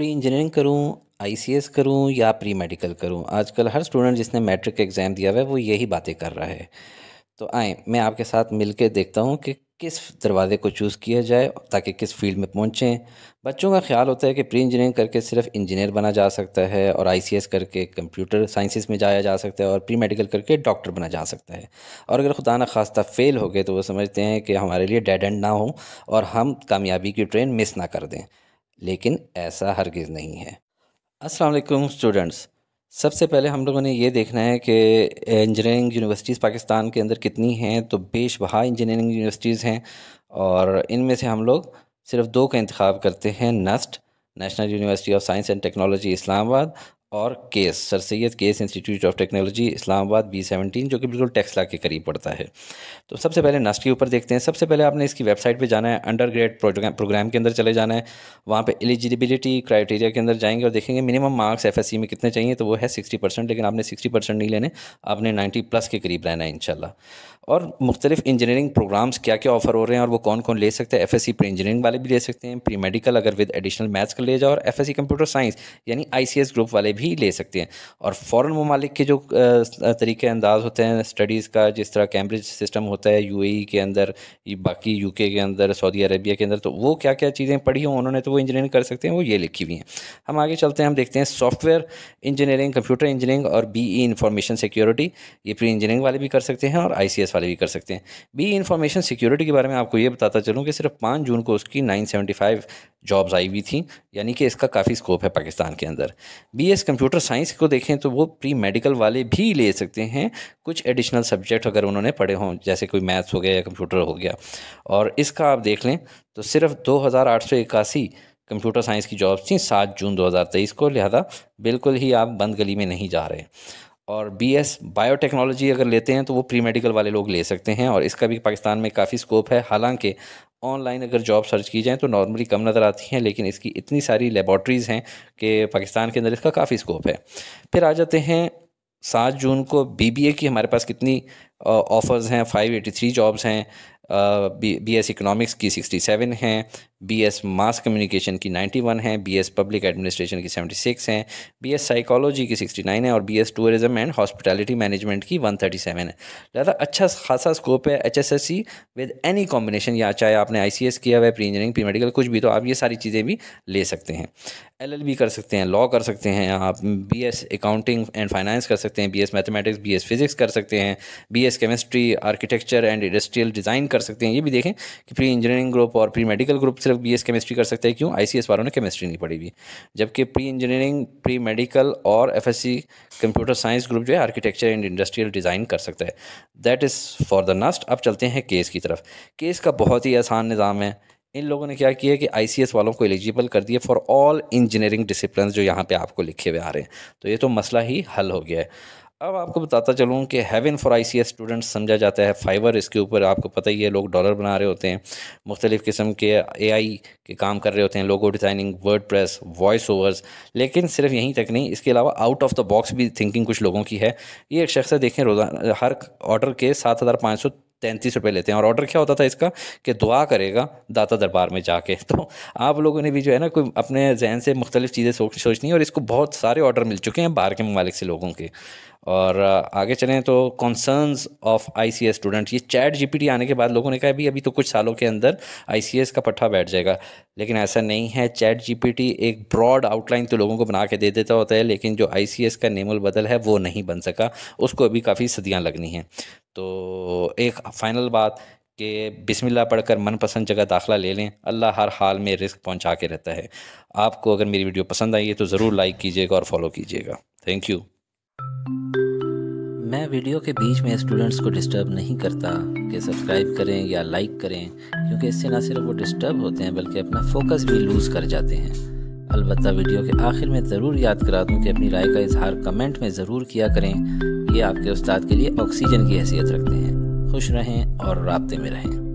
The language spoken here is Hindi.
प्री इंजीनियरिंग करूँ आई सी एस करूँ या प्री मेडिकल करूँ आजकल हर स्टूडेंट जिसने मैट्रिक का एग्ज़ाम दिया हुआ है वो यही बातें कर रहा है तो आए मैं आपके साथ मिल के देखता हूँ कि किस दरवाज़े को चूज़ किया जाए ताकि किस फील्ड में पहुँचें बच्चों का ख्याल होता है कि प्री इंजीनियरिंग करके सिर्फ इंजीनियर बना जा सकता है और एस करके कंप्यूटर साइंसिस में जाया जा सकता है और प्री मेडिकल करके डॉक्टर बना जा सकता है और अगर खुदा न खास्ता फ़ेल हो गए तो वो समझते हैं कि हमारे लिए डेड एंड ना हो और हम कामयाबी की ट्रेन मिस ना कर दें लेकिन ऐसा हरगिज़ नहीं है अस्सलाम वालेकुम स्टूडेंट्स सबसे पहले हम लोगों ने ये देखना है कि इंजीनियरिंग यूनिवर्सिटीज़ पाकिस्तान के अंदर कितनी हैं तो बेश बहा इंजीनियरिंग यूनिवर्सिटीज़ हैं और इनमें से हम लोग सिर्फ दो का इंतखब करते हैं NUST National University of Science and Technology Islamabad और CASE Sir Syed CASE Institute of Technology Islamabad B seventeen जो कि बिल्कुल टैक्स ला के करीब पड़ता है तो सबसे पहले नस्ट के ऊपर देखते हैं सबसे पहले आपने इसकी वेबसाइट पे जाना है अंडर ग्रेड प्रोग्राम प्रोग्राम के अंदर चले जाना है वहाँ पे एलिजिबिलिटी क्राइटेरिया के अंदर जाएंगे और देखेंगे मिनिमम मार्क्स एफ में कितने चाहिए तो वो है सिक्सटी परसेंट लेकिन आपने सिक्सटी परसेंट नहीं लेने आपने नाइन्टी प्लस के करीब रहना है इनशाला और मुख्तलिफ इंजीनियरिंग प्रोग्राम्स क्या क्या ऑफर हो रहे हैं और वो कौन कौन ले सकते हैं F S C pre engineering वाले भी ले सकते हैं प्री मेडिकल अगर विद एडिशनल मैथ्स का ले जाओ और F S C computer science यानी आई सी एस ग्रुप वाले भी ले सकते हैं और फॉरेन ममालिक के जो तरीके अंदाज होते हैं स्टडीज़ का जिस तरह कैम्ब्रिज सिस्टम होता है यू e के अंदर बाकी यू के अंदर सऊदी अरबिया के अंदर तो वो क्या क्या चीज़ें पढ़ी हों उन्होंने तो वो इंजीनियरिंग कर सकते हैं वो ये लिखी हुई हैं हम आगे चलते हैं हम देखते हैं सॉफ्टवेयर इंजीनियरिंग कंप्यूटर इंजीनियरिंग और बी ई इन्फॉर्मेशन सिक्योरिटी ये प्री इंजीनियरिंग वाले भी कर सकते हैं और आई सी एस वाले भी कर सकते हैं बी इंफॉर्मेशन सिक्योरिटी के बारे में आपको ये बताता चलूँ कि सिर्फ पाँच जून को उसकी नाइन फाइव जॉब्स आई हुई थी यानी कि इसका काफ़ी स्कोप है पाकिस्तान के अंदर बी एस कंप्यूटर साइंस को देखें तो वो प्री मेडिकल वाले भी ले सकते हैं कुछ एडिशनल सब्जेक्ट अगर उन्होंने पढ़े हों जैसे कोई मैथ्स हो गया या कंप्यूटर हो गया और इसका आप देख लें तो सिर्फ दो कंप्यूटर साइंस की जॉब्स थी सात जून 2023 को लिहाजा बिल्कुल ही आप बंद गली में नहीं जा रहे और बी एस बायोटेक्नोलॉजी अगर लेते हैं तो वो प्री मेडिकल वाले लोग ले सकते हैं और इसका भी पाकिस्तान में काफ़ी स्कोप है हालांकि ऑनलाइन अगर जॉब सर्च की जाए तो नॉर्मली कम नज़र आती हैं लेकिन इसकी इतनी सारी लेबॉट्रीज़ हैं कि पाकिस्तान के अंदर इसका काफ़ी स्कोप है फिर आ जाते हैं सात जून को बीबीए की हमारे पास कितनी ऑफ़र्स हैं 583 जॉब्स हैं बी एस इकनॉमिक्स की 67 हैं बी एस मास कम्युनिकेशन की 91 हैं बी एस पब्लिक एडमिनिस्ट्रेशन की 76 हैं बी एस साइकोलॉजी की 69 है और B S tourism and hospitality management की 137 है लिहाजा अच्छा खासा स्कोप है H S S C with any combination या चाहे आपने आई सी एस किया हुआ है प्री इंजीनियरिंग प्री मेडिकल कुछ भी तो आप ये सारी चीज़ें भी ले सकते हैं एल एल बी कर सकते हैं लॉ कर सकते हैं आप B S accounting and finance कर सकते हैं B S mathematics B S physics कर सकते हैं B CS chemistry architecture and industrial design कर सकते हैं ये भी देखें कि प्री इंजीनियरिंग ग्रुप और प्री मेडिकल ग्रुप सिर्फ बी केमिस्ट्री कर सकते हैं क्यों आई वालों ने केमिस्ट्री नहीं पढ़ी हुई जबकि प्री इंजीनियरिंग प्री मेडिकल और एफ कंप्यूटर साइंस ग्रुप जो है आर्किटेक्चर एंड इंडस्ट्रियल डिज़ाइन कर सकता है that is for the NUST अब चलते हैं केस की तरफ केस का बहुत ही आसान निज़ाम है इन लोगों ने क्या किया कि आईसीएस वालों को एलिजिबल कर दिया फॉर ऑल इंजीनियरिंग डिसिप्लिन जो यहाँ पे आपको लिखे हुए आ रहे हैं तो ये तो मसला ही हल हो गया है अब आपको बताता चलूँ कि haven for I C students समझा जाता है फाइबर इसके ऊपर आपको पता ही है लोग डॉलर बना रहे होते हैं मुख्तलिफ़ किस्म के ए आई के काम कर रहे होते हैं logo designing WordPress voice overs लेकिन सिर्फ यहीं तक नहीं इसके अलावा आउट ऑफ द बॉक्स भी थिंकिंग कुछ लोगों की है ये एक शख्स देखें रोज़ाना हर ऑर्डर के सात हज़ार पाँच सौ तैंतीस रुपये लेते हैं और ऑर्डर क्या होता था इसका कि दुआ करेगा दाता दरबार में जाके तो आप लोगों ने भी जो है ना कोई अपने जहन से मुख्तलिफ चीज़ें सोच सोचनी है और इसको बहुत सारे ऑर्डर मिल चुके हैं बाहर के ममालिक से लोगों के और आगे चलें तो concerns of I C S student ये चैट जी पी टी आने के बाद लोगों ने कहा भी अभी तो कुछ सालों के अंदर आई सी एस का पट्टा बैठ जाएगा लेकिन ऐसा नहीं है चैट जी पी टी एक ब्रॉड आउटलाइन तो लोगों को बना के दे देता होता है लेकिन जो आई सी एस का नेमुल बदल है वो नहीं बन सका उसको अभी काफ़ी सदियाँ लगनी हैं तो एक फ़ाइनल बात कि बिस्मिल्लाह पढ़कर मनपसंद जगह दाखला ले लें अल्लाह हर हाल में रिस्क पहुंचा के रहता है आपको अगर मेरी वीडियो पसंद आई है तो ज़रूर लाइक कीजिएगा और फॉलो कीजिएगा थैंक यू मैं वीडियो के बीच में स्टूडेंट्स को डिस्टर्ब नहीं करता कि सब्सक्राइब करें या लाइक करें क्योंकि इससे ना सिर्फ वो डिस्टर्ब होते हैं बल्कि अपना फोकस भी लूज़ कर जाते हैं अलबत्त वीडियो के आखिर में ज़रूर याद करा दूँ कि अपनी राय का इजहार कमेंट में ज़रूर किया करें ये आपके उस्ताद के लिए ऑक्सीजन की हैसियत रखते हैं खुश रहें और रबते में रहें